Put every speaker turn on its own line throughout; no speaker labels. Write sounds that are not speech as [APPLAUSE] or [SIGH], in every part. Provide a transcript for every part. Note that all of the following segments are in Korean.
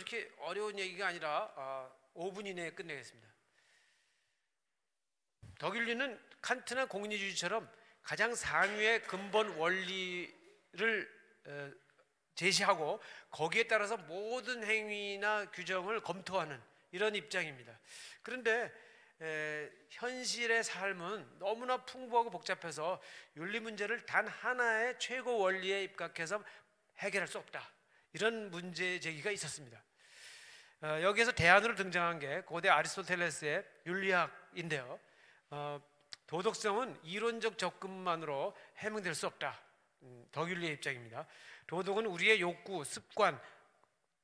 이렇게 어려운 얘기가 아니라 아, 5분 이내에 끝내겠습니다. 덕일리는 칸트나 공리주의처럼 가장 상위의 근본 원리를 제시하고 거기에 따라서 모든 행위나 규정을 검토하는 이런 입장입니다. 그런데 에, 현실의 삶은 너무나 풍부하고 복잡해서 윤리 문제를 단 하나의 최고 원리에 입각해서 해결할 수 없다. 이런 문제 제기가 있었습니다. 어, 여기에서 대안으로 등장한 게 고대 아리스토텔레스의 윤리학인데요. 어, 도덕성은 이론적 접근만으로 해명될 수 없다. 음, 덕윤리의 입장입니다. 도덕은 우리의 욕구, 습관,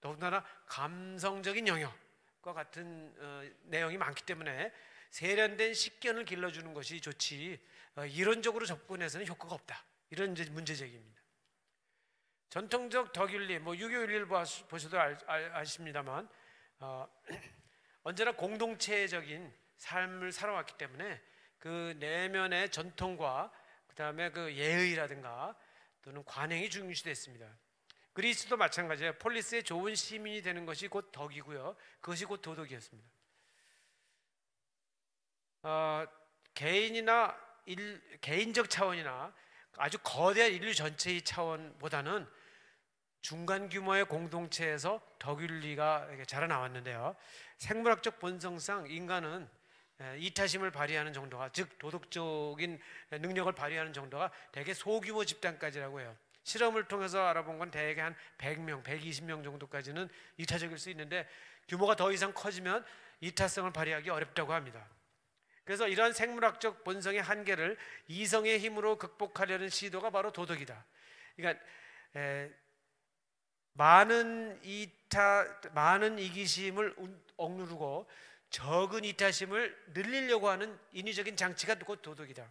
더군다나 감성적인 영역과 같은 어, 내용이 많기 때문에 세련된 식견을 길러주는 것이 좋지 이론적으로 접근해서는 효과가 없다. 이런 문제 제기입니다. 전통적 덕윤리, 뭐 유교윤리를 보셔도 아십니다만 어, [CLEARS THROAT] 언제나 공동체적인 삶을 살아왔기 때문에 그 내면의 전통과 그 다음에 그 예의라든가 또는 관행이 중시됐습니다. 그리스도 마찬가지예요. 폴리스의 좋은 시민이 되는 것이 곧 덕이고요. 그것이 곧 도덕이었습니다. 어, 개인이나 일, 개인적 차원이나 아주 거대한 인류 전체의 차원보다는 중간 규모의 공동체에서 덕윤리가 자라나왔는데요. 생물학적 본성상 인간은 예, 이타심을 발휘하는 정도가 즉 도덕적인 능력을 발휘하는 정도가 대개 소규모 집단까지라고 해요. 실험을 통해서 알아본 건 대개 한 100명, 120명 정도까지는 이타적일 수 있는데 규모가 더 이상 커지면 이타성을 발휘하기 어렵다고 합니다. 그래서 이러한 생물학적 본성의 한계를 이성의 힘으로 극복하려는 시도가 바로 도덕이다. 그러니까 에, 예, 많은 이타 많은 이기심을 억누르고 적은 이타심을 늘리려고 하는 인위적인 장치가 곧 도덕이다.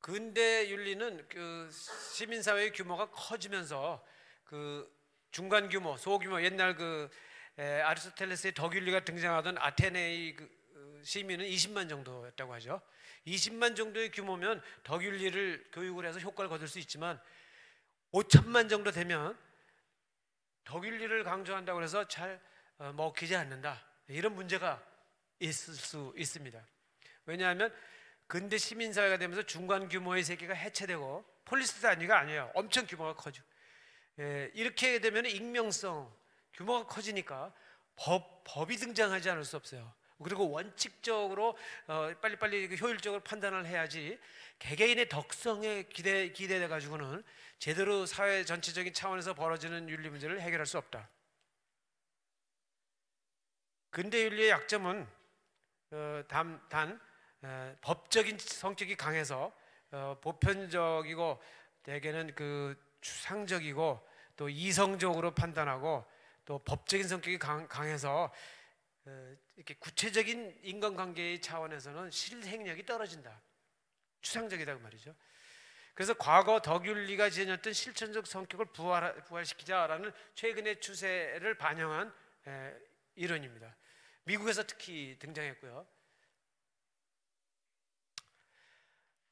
근대 윤리는 그 시민사회의 규모가 커지면서 그 중간 규모, 소규모 옛날 그 아리스토텔레스의 덕윤리가 등장하던 아테네의 그 어, 시민은 20만 정도였다고 하죠. 20만 정도의 규모면 덕윤리를 교육을 해서 효과를 거둘 수 있지만 5천만 정도 되면 덕윤리를 강조한다고 해서 잘 어, 먹히지 않는다. 이런 문제가 있을 수 있습니다. 왜냐하면 근대 시민사회가 되면서 중간 규모의 세계가 해체되고 폴리스 단위가 아니에요. 엄청 규모가 커져. 예, 이렇게 되면 익명성 규모가 커지니까 법, 법이 등장하지 않을 수 없어요. 그리고 원칙적으로 어, 빨리빨리 그 효율적으로 판단을 해야지 개개인의 덕성에 기대 기대돼 가지고는 제대로 사회 전체적인 차원에서 벌어지는 윤리 문제를 해결할 수 없다. 근대 윤리의 약점은 어, 단, 단 어, 법적인 성격이 강해서 보편적이고 대개는 그 추상적이고 또 이성적으로 판단하고 또 법적인 성격이 강, 강해서 어, 이렇게 구체적인 인간관계의 차원에서는 실행력이 떨어진다. 추상적이다 그 말이죠. 그래서 과거 덕윤리가 지녔던 실천적 성격을 부활, 부활시키자라는 최근의 추세를 반영한 에, 이론입니다. 미국에서 특히 등장했고요.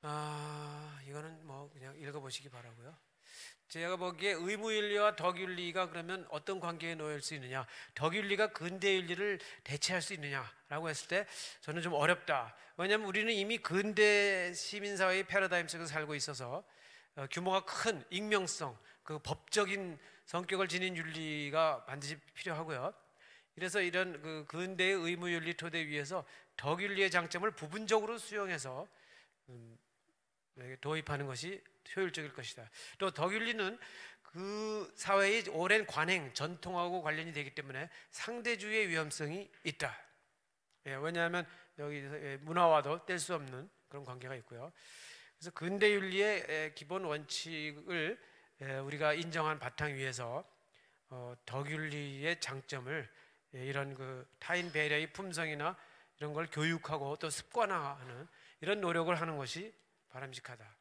아, 이거는 뭐 그냥 읽어보시기 바라고요. 제가 보기에 의무윤리와 덕윤리가 그러면 어떤 관계에 놓일 수 있느냐 덕윤리가 근대윤리를 대체할 수 있느냐라고 했을 때 저는 좀 어렵다 왜냐하면 우리는 이미 근대 시민사회의 패러다임 속에서 살고 있어서 어, 규모가 큰 익명성 그 법적인 성격을 지닌 윤리가 반드시 필요하고요 그래서 이런 그 근대의 의무윤리 토대 위에서 덕윤리의 장점을 부분적으로 수용해서 음, 네, 도입하는 것이 효율적일 것이다. 또 덕윤리는 그 사회의 오랜 관행, 전통하고 관련이 되기 때문에 상대주의의 위험성이 있다. 예, 왜냐하면 여기 예, 문화와도 뗄 수 없는 그런 관계가 있고요. 그래서 근대 윤리의 예, 기본 원칙을 예, 우리가 인정한 바탕 위에서 어, 덕윤리의 장점을 이런 그 타인 배려의 품성이나 이런 걸 교육하고 또 습관화하는 이런 노력을 하는 것이 바람직하다.